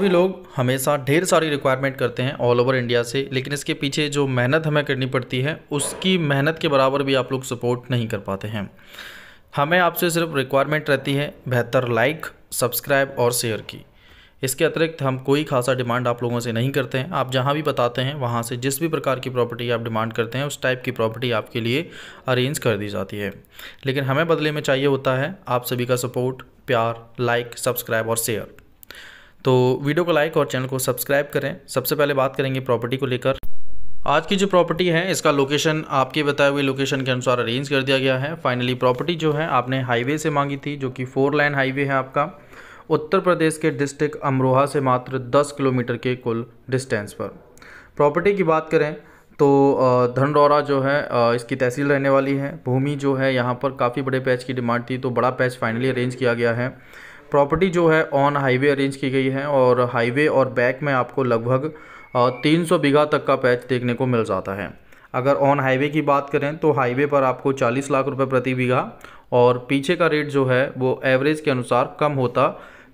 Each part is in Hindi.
भी लोग हमेशा ढेर सारी रिक्वायरमेंट करते हैं ऑल ओवर इंडिया से लेकिन इसके पीछे जो मेहनत हमें करनी पड़ती है उसकी मेहनत के बराबर भी आप लोग सपोर्ट नहीं कर पाते हैं हमें आपसे सिर्फ रिक्वायरमेंट रहती है बेहतर लाइक सब्सक्राइब और शेयर की इसके अतिरिक्त हम कोई खासा डिमांड आप लोगों से नहीं करते हैं आप जहाँ भी बताते हैं वहाँ से जिस भी प्रकार की प्रॉपर्टी आप डिमांड करते हैं उस टाइप की प्रॉपर्टी आपके लिए अरेंज कर दी जाती है लेकिन हमें बदले में चाहिए होता है आप सभी का सपोर्ट प्यार लाइक सब्सक्राइब और शेयर तो वीडियो को लाइक और चैनल को सब्सक्राइब करें सबसे पहले बात करेंगे प्रॉपर्टी को लेकर आज की जो प्रॉपर्टी है इसका लोकेशन आपके बताए हुए लोकेशन के अनुसार अरेंज कर दिया गया है फाइनली प्रॉपर्टी जो है आपने हाईवे से मांगी थी जो कि फोर लाइन हाईवे है आपका उत्तर प्रदेश के डिस्ट्रिक्ट अमरोहा से मात्र 10 किलोमीटर के कुल डिस्टेंस पर प्रॉपर्टी की बात करें तो धनडौरा जो है इसकी तहसील रहने वाली है भूमि जो है यहाँ पर काफ़ी बड़े पैच की डिमांड थी तो बड़ा पैच फाइनली अरेंज किया गया है प्रॉपर्टी जो है ऑन हाईवे अरेंज की गई है और हाईवे और बैक में आपको लगभग तीन सौ बीघा तक का पैच देखने को मिल जाता है अगर ऑन हाईवे की बात करें तो हाईवे पर आपको 40 लाख रुपए प्रति बीघा और पीछे का रेट जो है वो एवरेज के अनुसार कम होता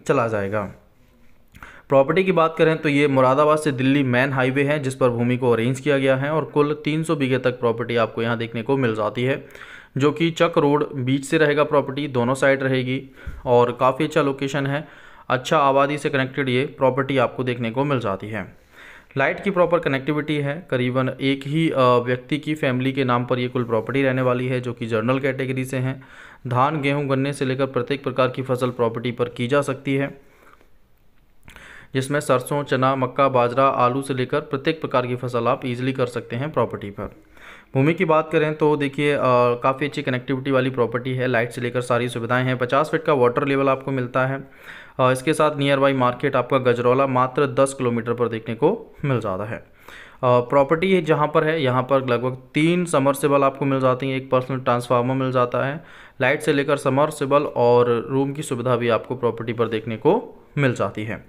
चला जाएगा प्रॉपर्टी की बात करें तो ये मुरादाबाद से दिल्ली मेन हाईवे है जिस पर भूमि को अरेंज किया गया है और कुल 300 बीघे तक प्रॉपर्टी आपको यहाँ देखने को मिल जाती है जो कि चक रोड बीच से रहेगा प्रॉपर्टी दोनों साइड रहेगी और काफ़ी अच्छा लोकेशन है अच्छा आबादी से कनेक्टेड ये प्रॉपर्टी आपको देखने को मिल जाती है लाइट की प्रॉपर कनेक्टिविटी है करीबन एक ही व्यक्ति की फैमिली के नाम पर ये कुल प्रॉपर्टी रहने वाली है जो कि जर्नल कैटेगरी से हैं धान गेहूं गन्ने से लेकर प्रत्येक प्रकार की फसल प्रॉपर्टी पर की जा सकती है जिसमें सरसों चना मक्का बाजरा आलू से लेकर प्रत्येक प्रकार की फसल आप इजीली कर सकते हैं प्रॉपर्टी पर भूमि की बात करें तो देखिए काफ़ी अच्छी कनेक्टिविटी वाली प्रॉपर्टी है लाइट से लेकर सारी सुविधाएं हैं 50 फीट का वाटर लेवल आपको मिलता है आ, इसके साथ नियर बाई मार्केट आपका गजरौला मात्र 10 किलोमीटर पर देखने को मिल जाता है प्रॉपर्टी जहाँ पर है यहाँ पर लगभग तीन समरसेबल आपको मिल जाती हैं एक पर्सनल ट्रांसफार्मर मिल जाता है लाइट से लेकर समरसेबल और रूम की सुविधा भी आपको प्रॉपर्टी पर देखने को मिल जाती है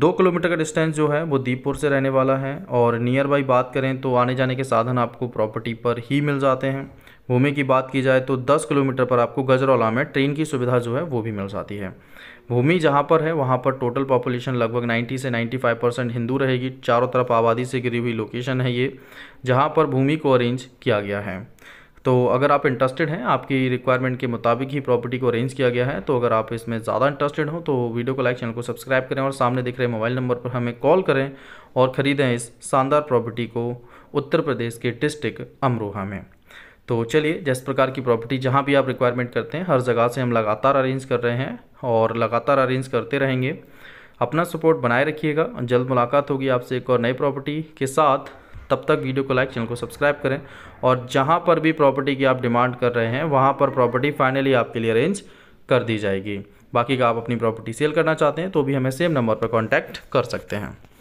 दो किलोमीटर का डिस्टेंस जो है वो दीपपुर से रहने वाला है और नियर बाई बात करें तो आने जाने के साधन आपको प्रॉपर्टी पर ही मिल जाते हैं भूमि की बात की जाए तो 10 किलोमीटर पर आपको गजरौला में ट्रेन की सुविधा जो है वो भी मिल जाती है भूमि जहाँ पर है वहाँ पर टोटल पॉपुलेशन लगभग 90 से 95 परसेंट हिंदू रहेगी चारों तरफ आबादी से घिरी हुई लोकेशन है ये जहाँ पर भूमि को अरेंज किया गया है तो अगर आप इंटरेस्टेड हैं आपकी रिक्वायरमेंट के मुताबिक ही प्रॉपर्टी को अरेंज किया गया है तो अगर आप इसमें ज़्यादा इंटरेस्टेड हो तो वीडियो को लाइक चैनल को सब्सक्राइब करें और सामने दिख रहे मोबाइल नंबर पर हमें कॉल करें और ख़रीदें इस शानदार प्रॉपर्टी को उत्तर प्रदेश के डिस्ट्रिक्ट अमरोहा में तो चलिए जिस प्रकार की प्रॉपर्टी जहाँ भी आप रिक्वायरमेंट करते हैं हर जगह से हम लगातार अरेंज कर रहे हैं और लगातार अरेंज करते रहेंगे अपना सपोर्ट बनाए रखिएगा जल्द मुलाकात होगी आपसे एक और नई प्रॉपर्टी के साथ तब तक वीडियो को लाइक चैनल को सब्सक्राइब करें और जहाँ पर भी प्रॉपर्टी की आप डिमांड कर रहे हैं वहाँ पर प्रॉपर्टी फाइनली आपके लिए अरेंज कर दी जाएगी बाकी का आप अपनी प्रॉपर्टी सेल करना चाहते हैं तो भी हमें सेम नंबर पर कॉन्टैक्ट कर सकते हैं